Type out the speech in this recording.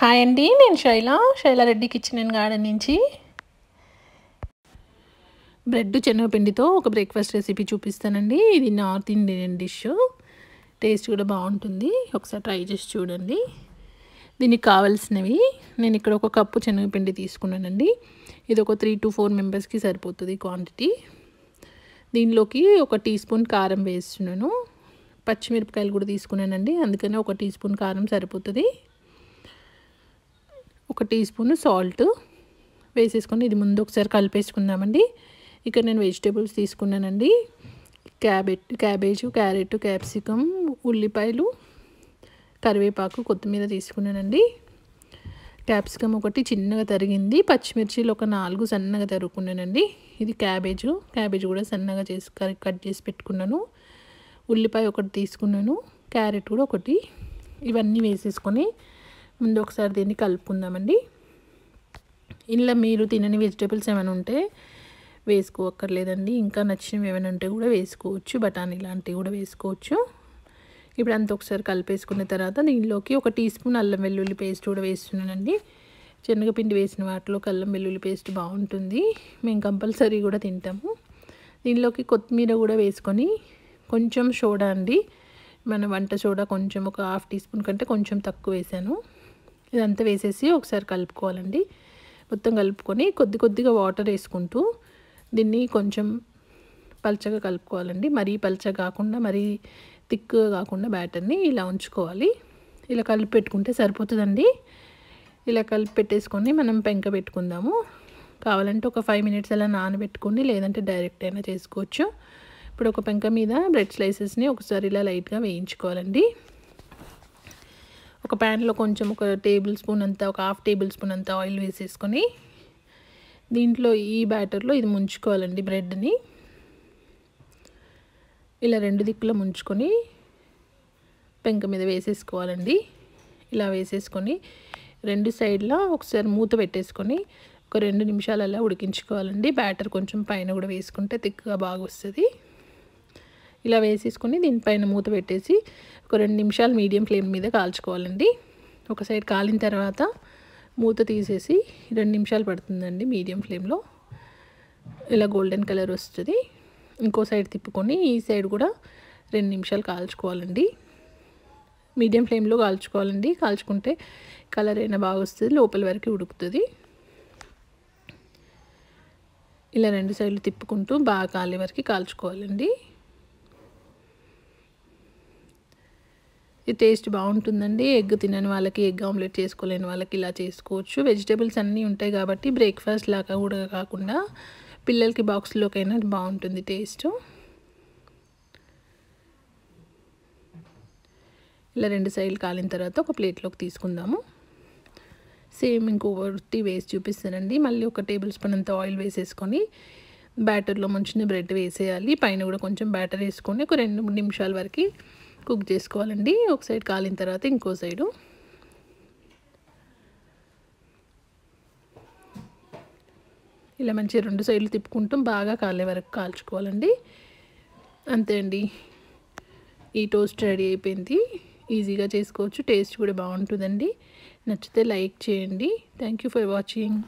hi అండి నేను శైల శైలారెడ్డి kitchen and garden నుంచి బ్రెడ్ శనగపిండితో ఒక బ్రేక్ఫాస్ట్ రెసిపీ చూపిస్తానండి ఇది నార్త్ ఇండియన్ డిష్ టేస్ట్ కూడా బాగుంటుంది ఒకసారి ట్రై చేసి చూడండి దీనికి కావాల్సినవి నేను ఇక్కడ ఒక కప్పు శనగపిండి తీసుకున్నానండి ఇది ఒక త్రీ టు ఫోర్ మెంబర్స్కి సరిపోతుంది క్వాంటిటీ దీనిలోకి ఒక టీ స్పూన్ కారం వేస్తున్నాను పచ్చిమిరపకాయలు కూడా తీసుకున్నానండి అందుకనే ఒక టీ స్పూన్ కారం సరిపోతుంది ఒక టీ స్పూన్ సాల్ట్ వేసేసుకొని ఇది ముందు ఒకసారి కలిపేసుకుందామండి ఇక్కడ నేను వెజిటేబుల్స్ తీసుకున్నానండి క్యాబెట్ క్యాబేజ్ క్యారెట్ క్యాప్సికమ్ ఉల్లిపాయలు కరివేపాకు కొత్తిమీర తీసుకున్నానండి క్యాప్సికమ్ ఒకటి చిన్నగా తరిగింది పచ్చిమిర్చిలు ఒక నాలుగు సన్నగా తరుగుకున్నానండి ఇది క్యాబేజ్ క్యాబేజ్ కూడా సన్నగా చేసి కట్ చేసి పెట్టుకున్నాను ఉల్లిపాయ ఒకటి తీసుకున్నాను క్యారెట్ కూడా ఒకటి ఇవన్నీ వేసేసుకొని ముందు ఒకసారి దీన్ని కలుపుకుందామండి ఇందులో మీరు తినని వెజిటేబుల్స్ ఏమైనా ఉంటే వేసుకోవక్కర్లేదండి ఇంకా నచ్చినవి ఏమైనా ఉంటే కూడా వేసుకోవచ్చు బఠానీ లాంటివి కూడా వేసుకోవచ్చు ఇప్పుడు అంత ఒకసారి కలిపేసుకున్న తర్వాత దీనిలోకి ఒక టీ స్పూన్ అల్లం వెల్లుల్లి పేస్ట్ కూడా వేస్తున్నానండి శనగపిండి వేసిన వాటిలో అల్లం వెల్లుల్లి పేస్ట్ బాగుంటుంది మేము కంపల్సరీ కూడా తింటాము దీనిలోకి కొత్తిమీర కూడా వేసుకొని కొంచెం సోడా అండి మన వంట సోడా కొంచెం ఒక హాఫ్ టీ స్పూన్ కంటే కొంచెం తక్కువ వేసాను ఇదంతా వేసేసి ఒకసారి కలుపుకోవాలండి మొత్తం కలుపుకొని కొద్ది కొద్దిగా వాటర్ వేసుకుంటూ దీన్ని కొంచెం పల్చగా కలుపుకోవాలండి మరీ పల్చగా కాకుండా మరీ థిక్ కాకుండా బ్యాటర్ని ఇలా ఉంచుకోవాలి ఇలా కలిపి పెట్టుకుంటే సరిపోతుందండి ఇలా కలిపి పెట్టేసుకొని మనం పెంక పెట్టుకుందాము కావాలంటే ఒక ఫైవ్ మినిట్స్ అలా నానబెట్టుకొని లేదంటే డైరెక్ట్ అయినా చేసుకోవచ్చు ఇప్పుడు ఒక పెంక మీద బ్రెడ్ స్లైసెస్ని ఒకసారి ఇలా లైట్గా వేయించుకోవాలండి ఒక ప్యాన్లో కొంచెం ఒక టేబుల్ స్పూన్ అంత ఒక హాఫ్ టేబుల్ స్పూన్ అంత ఆయిల్ వేసేసుకొని దీంట్లో ఈ బ్యాటర్లో ఇది ముంచుకోవాలండి బ్రెడ్ని ఇలా రెండు దిక్కులు ముంచుకొని పెంక మీద వేసేసుకోవాలండి ఇలా వేసేసుకొని రెండు సైడ్లో ఒకసారి మూత పెట్టేసుకొని ఒక రెండు నిమిషాలు అలా ఉడికించుకోవాలండి బ్యాటర్ కొంచెం పైన కూడా వేసుకుంటే తిక్కుగా బాగా వస్తుంది ఇలా వేసేసుకొని దీనిపైన మూత పెట్టేసి ఒక రెండు నిమిషాలు మీడియం ఫ్లేమ్ మీద కాల్చుకోవాలండి ఒక సైడ్ కాలిన తర్వాత మూత తీసేసి రెండు నిమిషాలు పడుతుందండి మీడియం ఫ్లేమ్లో ఇలా గోల్డెన్ కలర్ వస్తుంది ఇంకో సైడ్ తిప్పుకొని ఈ సైడ్ కూడా రెండు నిమిషాలు కాల్చుకోవాలండి మీడియం ఫ్లేమ్లో కాల్చుకోవాలండి కాల్చుకుంటే కలర్ అయినా బాగా వస్తుంది లోపల వరకు ఉడుకుతుంది ఇలా రెండు సైడ్లు తిప్పుకుంటూ బాగా కాలే వరకు కాల్చుకోవాలండి ఇది టేస్ట్ బాగుంటుందండి ఎగ్ తినని వాళ్ళకి ఎగ్ ఆమ్లెట్ చేసుకోలేని వాళ్ళకి ఇలా చేసుకోవచ్చు వెజిటేబుల్స్ అన్నీ ఉంటాయి కాబట్టి బ్రేక్ఫాస్ట్ లాగా కూడా కాకుండా పిల్లలకి బాక్స్లోకైనా బాగుంటుంది టేస్ట్ ఇలా రెండు సైడ్లు కాలిన తర్వాత ఒక ప్లేట్లోకి తీసుకుందాము సేమ్ వృత్తి వేసి చూపిస్తానండి మళ్ళీ ఒక టేబుల్ స్పూన్ అంత ఆయిల్ వేసేసుకొని బ్యాటర్లో ముంచిన బ్రెడ్ వేసేయాలి పైన కూడా కొంచెం బ్యాటర్ వేసుకొని ఒక రెండు మూడు నిమిషాల వరకు కుక్ చేసుకోవాలండి ఒక సైడ్ కాలిన తర్వాత ఇంకో సైడు ఇలా మంచి రెండు సైడ్లు తిప్పుకుంటాం బాగా కాలే వరకు కాల్చుకోవాలండి అంతే అండి ఈ టోస్ట్ రెడీ అయిపోయింది ఈజీగా చేసుకోవచ్చు టేస్ట్ కూడా బాగుంటుందండి నచ్చితే లైక్ చేయండి థ్యాంక్ ఫర్ వాచింగ్